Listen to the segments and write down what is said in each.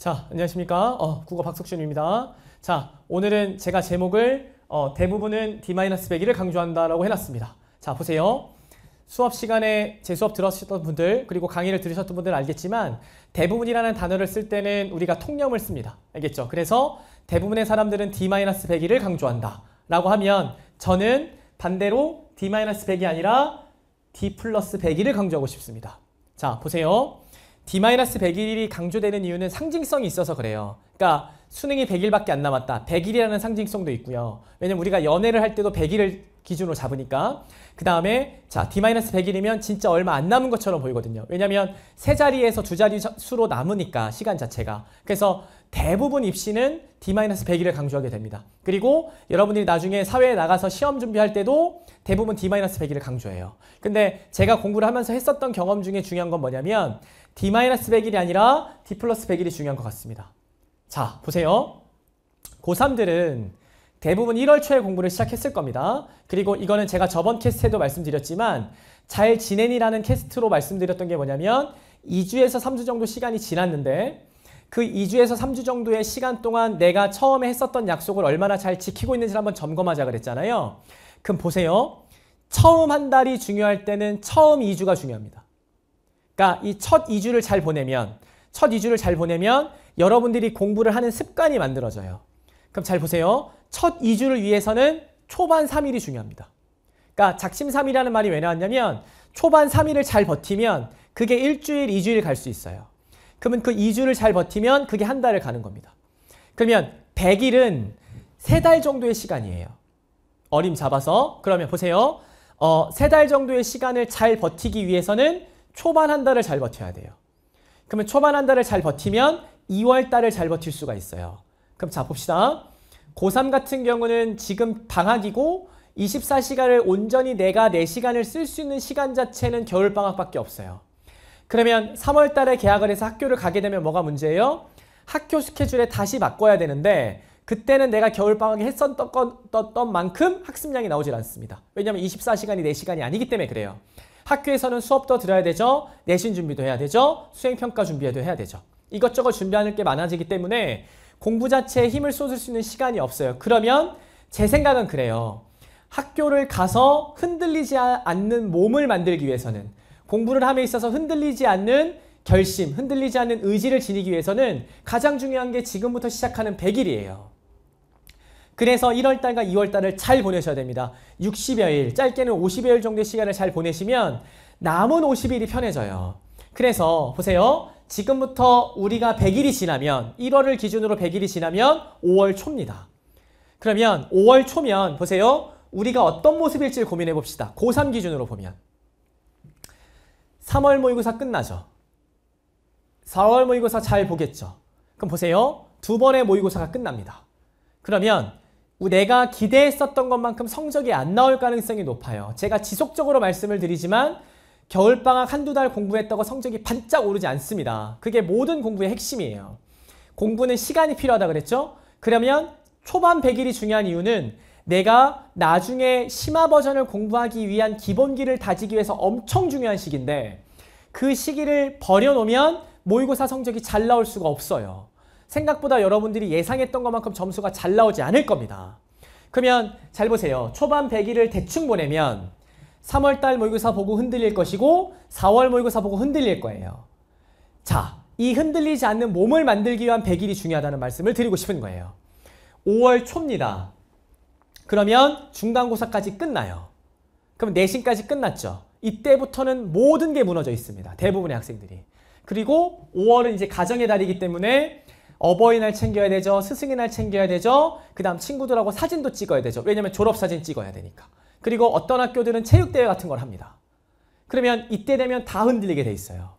자, 안녕하십니까. 어, 국어 박석준입니다. 자, 오늘은 제가 제목을 어, 대부분은 D-100을 강조한다라고 해놨습니다. 자, 보세요. 수업 시간에 제 수업 들으셨던 분들 그리고 강의를 들으셨던 분들은 알겠지만 대부분이라는 단어를 쓸 때는 우리가 통념을 씁니다. 알겠죠? 그래서 대부분의 사람들은 D-100을 강조한다. 라고 하면 저는 반대로 D-100이 아니라 D 플러스 100을 강조하고 싶습니다. 자, 보세요. D-101일이 강조되는 이유는 상징성이 있어서 그래요. 그러니까 수능이 100일밖에 안 남았다. 100일이라는 상징성도 있고요. 왜냐면 우리가 연애를 할 때도 100일을 기준으로 잡으니까 그 다음에 자 D-100일이면 진짜 얼마 안 남은 것처럼 보이거든요. 왜냐면 세 자리에서 두 자리 수로 남으니까 시간 자체가. 그래서 대부분 입시는 D-100일을 강조하게 됩니다. 그리고 여러분들이 나중에 사회에 나가서 시험 준비할 때도 대부분 D-100일을 강조해요. 근데 제가 공부를 하면서 했었던 경험 중에 중요한 건 뭐냐면 D-100일이 아니라 D+100일이 중요한 것 같습니다. 자, 보세요. 고3들은 대부분 1월 초에 공부를 시작했을 겁니다. 그리고 이거는 제가 저번 캐스트에도 말씀드렸지만 잘지내이라는 캐스트로 말씀드렸던 게 뭐냐면 2주에서 3주 정도 시간이 지났는데 그 2주에서 3주 정도의 시간 동안 내가 처음에 했었던 약속을 얼마나 잘 지키고 있는지를 한번 점검하자 그랬잖아요. 그럼 보세요. 처음 한 달이 중요할 때는 처음 2주가 중요합니다. 그러니까 이 첫 2주를 잘 보내면 첫 2주를 잘 보내면 여러분들이 공부를 하는 습관이 만들어져요. 그럼 잘 보세요. 첫 2주를 위해서는 초반 3일이 중요합니다. 그러니까 작심 3일이라는 말이 왜 나왔냐면 초반 3일을 잘 버티면 그게 일주일, 2주일갈 수 있어요. 그러면 그 2주를 잘 버티면 그게 한 달을 가는 겁니다. 그러면 100일은 3달 정도의 시간이에요. 어림 잡아서 그러면 보세요. 어, 세 달 정도의 시간을 잘 버티기 위해서는 초반 한 달을 잘 버텨야 돼요. 그러면 초반 한 달을 잘 버티면 2월 달을 잘 버틸 수가 있어요. 그럼 자 봅시다. 고3 같은 경우는 지금 방학이고 24시간을 온전히 내가 내 시간을 쓸 수 있는 시간 자체는 겨울방학밖에 없어요. 그러면 3월 달에 계약을 해서 학교를 가게 되면 뭐가 문제예요? 학교 스케줄에 다시 바꿔야 되는데 그때는 내가 겨울방학에 했었던 만큼 학습량이 나오질 않습니다. 왜냐하면 24시간이 4시간이 아니기 때문에 그래요. 학교에서는 수업도 들어야 되죠. 내신 준비도 해야 되죠. 수행평가 준비도 해야 되죠. 이것저것 준비하는 게 많아지기 때문에 공부 자체에 힘을 쏟을 수 있는 시간이 없어요. 그러면 제 생각은 그래요. 학교를 가서 흔들리지 않는 몸을 만들기 위해서는 공부를 함에 있어서 흔들리지 않는 결심, 흔들리지 않는 의지를 지니기 위해서는 가장 중요한 게 지금부터 시작하는 100일이에요. 그래서 1월달과 2월달을 잘 보내셔야 됩니다. 60여일, 짧게는 50여일 정도의 시간을 잘 보내시면 남은 50일이 편해져요. 그래서 보세요. 지금부터 우리가 100일이 지나면 1월을 기준으로 100일이 지나면 5월 초입니다. 그러면 5월 초면 보세요. 우리가 어떤 모습일지 고민해 봅시다. 고3 기준으로 보면. 3월 모의고사 끝나죠. 4월 모의고사 잘 보겠죠. 그럼 보세요. 두 번의 모의고사가 끝납니다. 그러면 내가 기대했었던 것만큼 성적이 안 나올 가능성이 높아요. 제가 지속적으로 말씀을 드리지만 겨울방학 한두 달 공부했다고 성적이 반짝 오르지 않습니다. 그게 모든 공부의 핵심이에요. 공부는 시간이 필요하다 그랬죠? 그러면 초반 100일이 중요한 이유는 내가 나중에 심화 버전을 공부하기 위한 기본기를 다지기 위해서 엄청 중요한 시기인데 그 시기를 버려놓으면 모의고사 성적이 잘 나올 수가 없어요. 생각보다 여러분들이 예상했던 것만큼 점수가 잘 나오지 않을 겁니다. 그러면 잘 보세요. 초반 100일을 대충 보내면 3월달 모의고사 보고 흔들릴 것이고 4월 모의고사 보고 흔들릴 거예요. 자, 이 흔들리지 않는 몸을 만들기 위한 100일이 중요하다는 말씀을 드리고 싶은 거예요. 5월 초입니다. 그러면 중간고사까지 끝나요. 그럼 내신까지 끝났죠. 이때부터는 모든 게 무너져 있습니다. 대부분의 학생들이. 그리고 5월은 이제 가정의 달이기 때문에 어버이날 챙겨야 되죠. 스승의 날 챙겨야 되죠. 그 다음 친구들하고 사진도 찍어야 되죠. 왜냐면 하 졸업사진 찍어야 되니까. 그리고 어떤 학교들은 체육대회 같은 걸 합니다. 그러면 이때 되면 다 흔들리게 돼 있어요.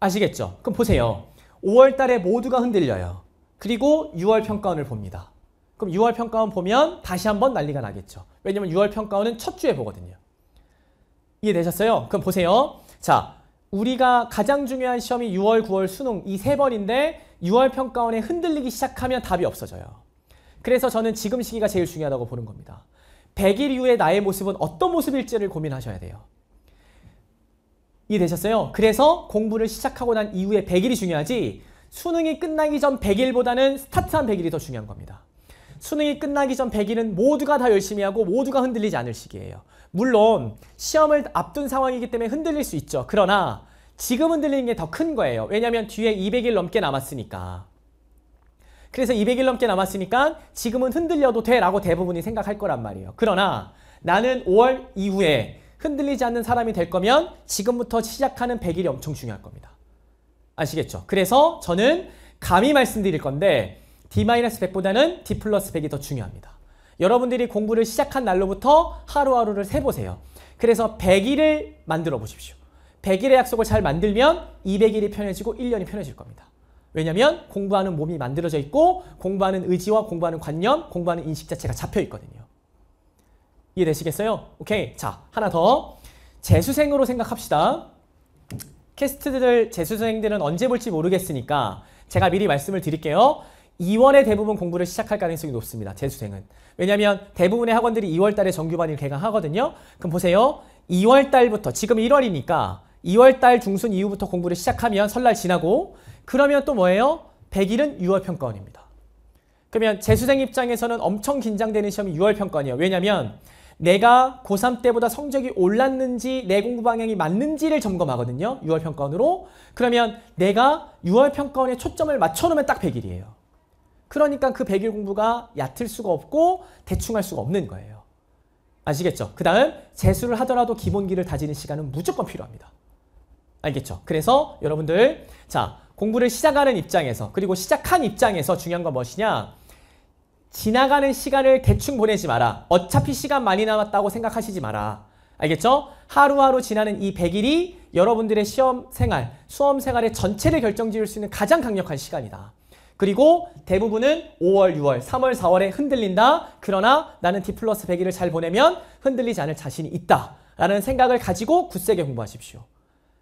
아시겠죠? 그럼 보세요. 5월 달에 모두가 흔들려요. 그리고 6월 평가원을 봅니다. 그럼 6월 평가원 보면 다시 한번 난리가 나겠죠. 왜냐면 6월 평가원은 첫 주에 보거든요. 이해되셨어요? 그럼 보세요. 자, 우리가 가장 중요한 시험이 6월, 9월 수능 이 세 번인데 6월 평가원에 흔들리기 시작하면 답이 없어져요. 그래서 저는 지금 시기가 제일 중요하다고 보는 겁니다. 100일 이후에 나의 모습은 어떤 모습일지를 고민하셔야 돼요. 이해되셨어요? 그래서 공부를 시작하고 난 이후에 100일이 중요하지 수능이 끝나기 전 100일보다는 스타트한 100일이 더 중요한 겁니다. 수능이 끝나기 전 100일은 모두가 다 열심히 하고 모두가 흔들리지 않을 시기예요. 물론 시험을 앞둔 상황이기 때문에 흔들릴 수 있죠. 그러나 지금 흔들리는 게 더 큰 거예요. 왜냐하면 뒤에 200일 넘게 남았으니까. 그래서 200일 넘게 남았으니까 지금은 흔들려도 돼 라고 대부분이 생각할 거란 말이에요. 그러나 나는 5월 이후에 흔들리지 않는 사람이 될 거면 지금부터 시작하는 100일이 엄청 중요할 겁니다. 아시겠죠? 그래서 저는 감히 말씀드릴 건데 D-100보다는 D100이 더 중요합니다. 여러분들이 공부를 시작한 날로부터 하루하루를 세보세요. 그래서 100일을 만들어 보십시오. 100일의 약속을 잘 만들면 200일이 편해지고 1년이 편해질 겁니다. 왜냐하면 공부하는 몸이 만들어져 있고 공부하는 의지와 공부하는 관념, 공부하는 인식 자체가 잡혀 있거든요. 이해되시겠어요? 오케이. 자, 하나 더. 재수생으로 생각합시다. 캐스트들 재수생들은 언제 볼지 모르겠으니까 제가 미리 말씀을 드릴게요. 2월에 대부분 공부를 시작할 가능성이 높습니다. 재수생은. 왜냐하면 대부분의 학원들이 2월 달에 정규반을 개강하거든요. 그럼 보세요. 2월 달부터 지금 1월이니까 2월 달 중순 이후부터 공부를 시작하면 설날 지나고 그러면 또 뭐예요? 100일은 6월 평가원입니다. 그러면 재수생 입장에서는 엄청 긴장되는 시험이 6월 평가원이에요. 왜냐하면 내가 고3 때보다 성적이 올랐는지 내 공부 방향이 맞는지를 점검하거든요. 6월 평가원으로. 그러면 내가 6월 평가원에 초점을 맞춰놓으면 딱 100일이에요. 그러니까 그 100일 공부가 얕을 수가 없고 대충 할 수가 없는 거예요. 아시겠죠? 그 다음 재수를 하더라도 기본기를 다지는 시간은 무조건 필요합니다. 알겠죠? 그래서 여러분들 자 공부를 시작하는 입장에서 그리고 시작한 입장에서 중요한 건 무엇이냐 지나가는 시간을 대충 보내지 마라. 어차피 시간 많이 남았다고 생각하시지 마라. 알겠죠? 하루하루 지나는 이 100일이 여러분들의 시험 생활, 수험 생활의 전체를 결정지을 수 있는 가장 강력한 시간이다. 그리고 대부분은 5월, 6월, 3월, 4월에 흔들린다. 그러나 나는 D 플러스 100일을 잘 보내면 흔들리지 않을 자신이 있다. 라는 생각을 가지고 굳세게 공부하십시오.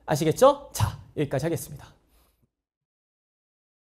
아시겠죠? 자, 여기까지 하겠습니다.